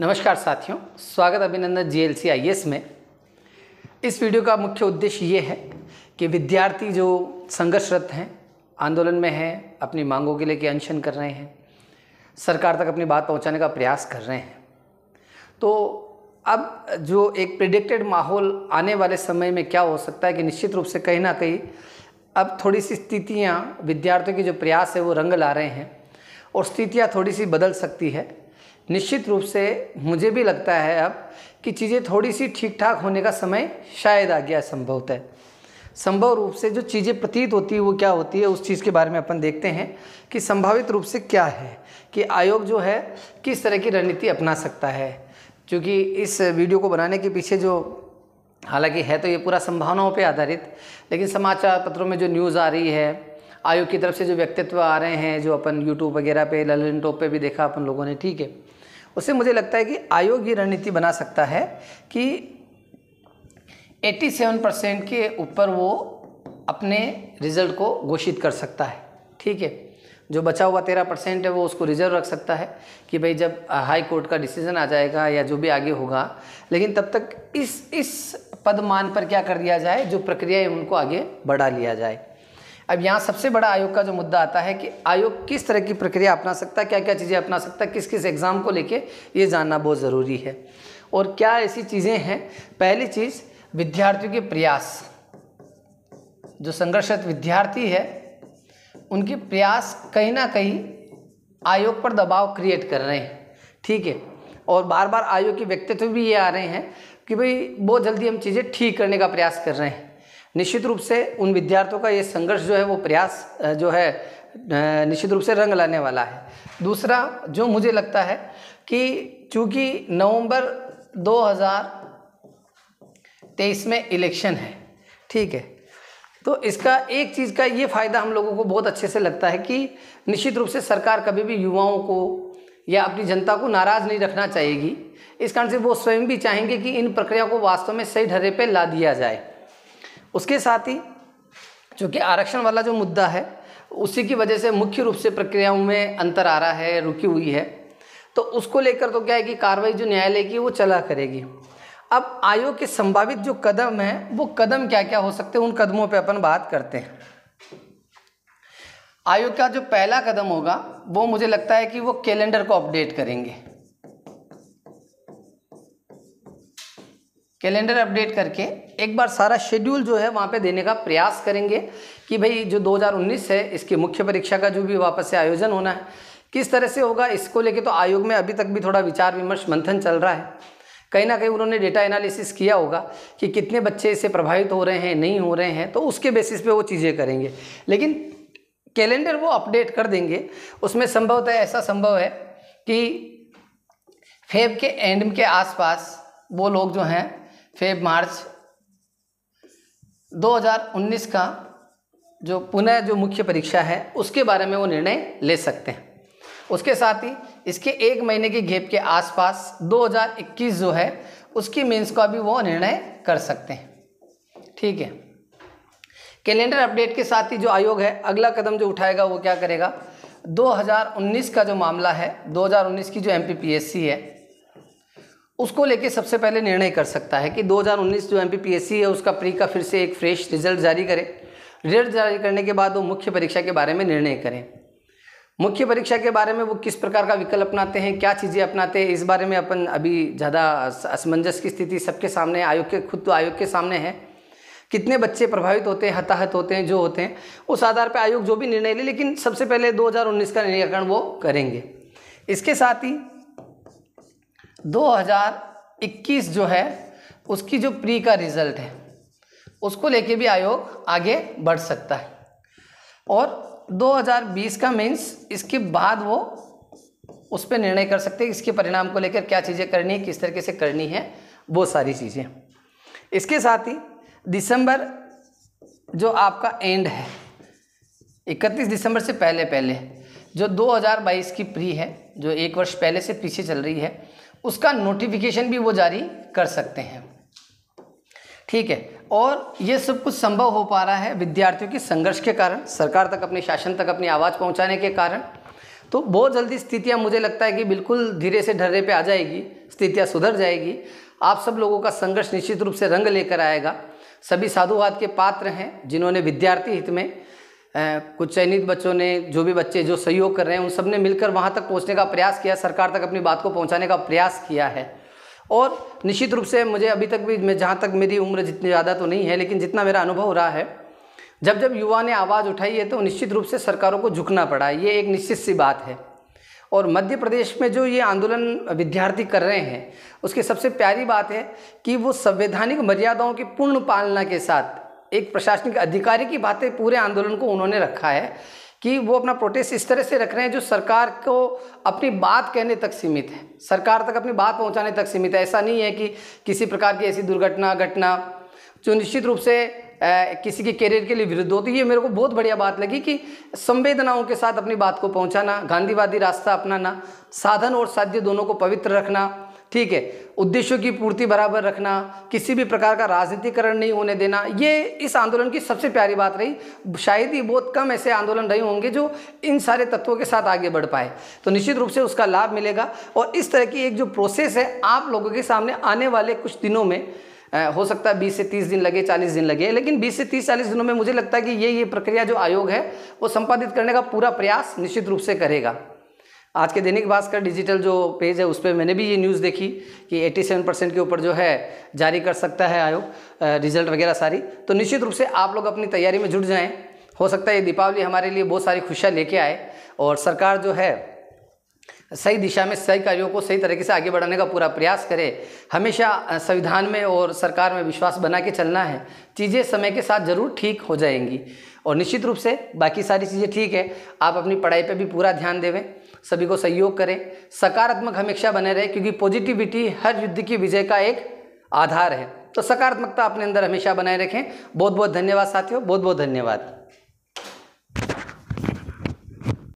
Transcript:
नमस्कार साथियों स्वागत अभिनंदन जी एल सी में इस वीडियो का मुख्य उद्देश्य ये है कि विद्यार्थी जो संघर्षरत हैं आंदोलन में हैं अपनी मांगों के लेके अनशन कर रहे हैं सरकार तक अपनी बात पहुंचाने का प्रयास कर रहे हैं तो अब जो एक प्रिडिक्टेड माहौल आने वाले समय में क्या हो सकता है कि निश्चित रूप से कहीं ना कहीं अब थोड़ी सी स्थितियाँ विद्यार्थियों के जो प्रयास है वो रंग ला रहे हैं और स्थितियाँ थोड़ी सी बदल सकती है निश्चित रूप से मुझे भी लगता है अब कि चीज़ें थोड़ी सी ठीक ठाक होने का समय शायद आ गया है संभवतः संभव रूप से जो चीज़ें प्रतीत होती है वो क्या होती है उस चीज़ के बारे में अपन देखते हैं कि संभावित रूप से क्या है कि आयोग जो है किस तरह की रणनीति अपना सकता है क्योंकि इस वीडियो को बनाने के पीछे जो हालांकि है तो ये पूरा संभावनाओं पे आधारित लेकिन समाचार पत्रों में जो न्यूज़ आ रही है आयोग की तरफ से जो व्यक्तित्व आ रहे हैं जो अपन यूट्यूब वगैरह पे ललन टॉप पे भी देखा अपन लोगों ने ठीक है उससे मुझे लगता है कि आयोग ये रणनीति बना सकता है कि 87 परसेंट के ऊपर वो अपने रिजल्ट को घोषित कर सकता है ठीक है जो बचा हुआ तेरह परसेंट है वो उसको रिजर्व रख सकता है कि भाई जब हाई कोर्ट का डिसीजन आ जाएगा या जो भी आगे होगा लेकिन तब तक इस इस पदमान पर क्या कर दिया जाए जो प्रक्रिया है उनको आगे बढ़ा लिया जाए अब यहाँ सबसे बड़ा आयोग का जो मुद्दा आता है कि आयोग किस तरह की प्रक्रिया अपना सकता है क्या क्या चीज़ें अपना सकता है किस किस एग्ज़ाम को लेके ये जानना बहुत ज़रूरी है और क्या ऐसी चीज़ें हैं पहली चीज़ विद्यार्थियों के प्रयास जो संघर्षरत विद्यार्थी है उनके प्रयास कहीं ना कहीं आयोग पर दबाव क्रिएट कर रहे हैं ठीक है और बार बार आयोग के व्यक्तित्व भी ये आ रहे हैं कि भाई बहुत जल्दी हम चीज़ें ठीक करने का प्रयास कर रहे हैं निश्चित रूप से उन विद्यार्थियों का ये संघर्ष जो है वो प्रयास जो है निश्चित रूप से रंग लाने वाला है दूसरा जो मुझे लगता है कि चूँकि नवंबर 2023 में इलेक्शन है ठीक है तो इसका एक चीज़ का ये फ़ायदा हम लोगों को बहुत अच्छे से लगता है कि निश्चित रूप से सरकार कभी भी युवाओं को या अपनी जनता को नाराज़ नहीं रखना चाहेगी इस कारण से वो स्वयं भी चाहेंगे कि इन प्रक्रिया को वास्तव में सही ढरे पर ला दिया जाए उसके साथ ही चूँकि आरक्षण वाला जो मुद्दा है उसी की वजह से मुख्य रूप से प्रक्रियाओं में अंतर आ रहा है रुकी हुई है तो उसको लेकर तो क्या है कि कार्रवाई जो न्यायालय की वो चला करेगी अब आयोग के संभावित जो कदम हैं वो कदम क्या क्या हो सकते हैं उन कदमों पे अपन बात करते हैं आयोग का जो पहला कदम होगा वो मुझे लगता है कि वो कैलेंडर को अपडेट करेंगे कैलेंडर अपडेट करके एक बार सारा शेड्यूल जो है वहाँ पे देने का प्रयास करेंगे कि भाई जो 2019 है इसकी मुख्य परीक्षा का जो भी वापस से आयोजन होना है किस तरह से होगा इसको लेके तो आयोग में अभी तक भी थोड़ा विचार विमर्श मंथन चल रहा है कहीं ना कहीं उन्होंने डेटा एनालिसिस किया होगा कि कितने बच्चे इससे प्रभावित हो रहे हैं नहीं हो रहे हैं तो उसके बेसिस पे वो चीज़ें करेंगे लेकिन कैलेंडर वो अपडेट कर देंगे उसमें संभवतः ऐसा संभव है कि फेब के एंड के आसपास वो लोग जो हैं फेब मार्च 2019 का जो पुनः जो मुख्य परीक्षा है उसके बारे में वो निर्णय ले सकते हैं उसके साथ ही इसके एक महीने के घेप के आसपास 2021 जो है उसकी मेंस का भी वो निर्णय कर सकते हैं ठीक है कैलेंडर अपडेट के साथ ही जो आयोग है अगला कदम जो उठाएगा वो क्या करेगा 2019 का जो मामला है 2019 की जो एम है उसको लेके सबसे पहले निर्णय कर सकता है कि 2019 जो एम है उसका प्री का फिर से एक फ्रेश रिजल्ट जारी करें रिजल्ट जारी करने के बाद वो मुख्य परीक्षा के बारे में निर्णय करें मुख्य परीक्षा के बारे में वो किस प्रकार का विकल्प अपनाते हैं क्या चीज़ें अपनाते हैं इस बारे में अपन अभी ज़्यादा असमंजस की स्थिति सबके सामने आयोग के खुद तो आयोग के सामने है कितने बच्चे प्रभावित होते हैं हताहत होते हैं जो होते हैं उस आधार पर आयोग जो भी निर्णय ले लेकिन सबसे पहले 2019 का निराकरण वो करेंगे इसके साथ ही 2021 जो है उसकी जो प्री का रिजल्ट है उसको लेके भी आयोग आगे बढ़ सकता है और 2020 का मीन्स इसके बाद वो उस पर निर्णय कर सकते हैं इसके परिणाम को लेकर क्या चीज़ें करनी है किस तरीके से करनी है वो सारी चीज़ें इसके साथ ही दिसंबर जो आपका एंड है 31 दिसंबर से पहले पहले जो 2022 की प्री है जो एक वर्ष पहले से पीछे चल रही है उसका नोटिफिकेशन भी वो जारी कर सकते हैं ठीक है और ये सब कुछ संभव हो पा रहा है विद्यार्थियों के संघर्ष के कारण सरकार तक अपने शासन तक अपनी आवाज़ पहुंचाने के कारण तो बहुत जल्दी स्थितियां मुझे लगता है कि बिल्कुल धीरे से ढर्रे पे आ जाएगी स्थितियां सुधर जाएगी आप सब लोगों का संघर्ष निश्चित रूप से रंग लेकर आएगा सभी साधुवाद के पात्र हैं जिन्होंने विद्यार्थी हित में कुछ चयनित बच्चों ने जो भी बच्चे जो सहयोग कर रहे हैं उन सब ने मिलकर वहाँ तक पहुँचने का प्रयास किया सरकार तक अपनी बात को पहुँचाने का प्रयास किया है और निश्चित रूप से मुझे अभी तक भी मैं जहाँ तक मेरी उम्र जितनी ज़्यादा तो नहीं है लेकिन जितना मेरा अनुभव रहा है जब जब युवा ने आवाज़ उठाई है तो निश्चित रूप से सरकारों को झुकना पड़ा है ये एक निश्चित सी बात है और मध्य प्रदेश में जो ये आंदोलन विद्यार्थी कर रहे हैं उसकी सबसे प्यारी बात है कि वो संवैधानिक मर्यादाओं की पूर्ण पालना के साथ एक प्रशासनिक अधिकारी की बातें पूरे आंदोलन को उन्होंने रखा है कि वो अपना प्रोटेस्ट इस तरह से रख रहे हैं जो सरकार को अपनी बात कहने तक सीमित है सरकार तक अपनी बात पहुंचाने तक सीमित है ऐसा नहीं है कि किसी प्रकार की ऐसी दुर्घटना घटना जो निश्चित रूप से किसी के करियर के लिए विरुद्ध हो तो ये मेरे को बहुत बढ़िया बात लगी कि संवेदनाओं के साथ अपनी बात को पहुंचाना गांधीवादी रास्ता अपनाना साधन और साध्य दोनों को पवित्र रखना ठीक है उद्देश्यों की पूर्ति बराबर रखना किसी भी प्रकार का राजनीतिकरण नहीं होने देना ये इस आंदोलन की सबसे प्यारी बात रही शायद ही बहुत कम ऐसे आंदोलन रहे होंगे जो इन सारे तत्वों के साथ आगे बढ़ पाए तो निश्चित रूप से उसका लाभ मिलेगा और इस तरह की एक जो प्रोसेस है आप लोगों के सामने आने वाले कुछ दिनों में हो सकता है 20 से 30 दिन लगे 40 दिन लगे लेकिन 20 से 30 40 दिनों में मुझे लगता है कि ये ये प्रक्रिया जो आयोग है वो संपादित करने का पूरा प्रयास निश्चित रूप से करेगा आज के दैनिक भास्कर डिजिटल जो पेज है उस पर मैंने भी ये न्यूज़ देखी कि 87 परसेंट के ऊपर जो है जारी कर सकता है आयोग रिजल्ट वगैरह सारी तो निश्चित रूप से आप लोग अपनी तैयारी में जुट जाएँ हो सकता है ये दीपावली हमारे लिए बहुत सारी खुशियाँ लेके आए और सरकार जो है सही दिशा में सही कार्यों को सही तरीके से आगे बढ़ाने का पूरा प्रयास करे हमेशा संविधान में और सरकार में विश्वास बना के चलना है चीज़ें समय के साथ ज़रूर ठीक हो जाएंगी और निश्चित रूप से बाकी सारी चीज़ें ठीक है आप अपनी पढ़ाई पर भी पूरा ध्यान देवें सभी को सहयोग करें सकारात्मक हमेशा बने रहे क्योंकि पॉजिटिविटी हर युद्ध की विजय का एक आधार है तो सकारात्मकता अपने अंदर हमेशा बनाए रखें बहुत बहुत धन्यवाद साथियों बहुत बहुत धन्यवाद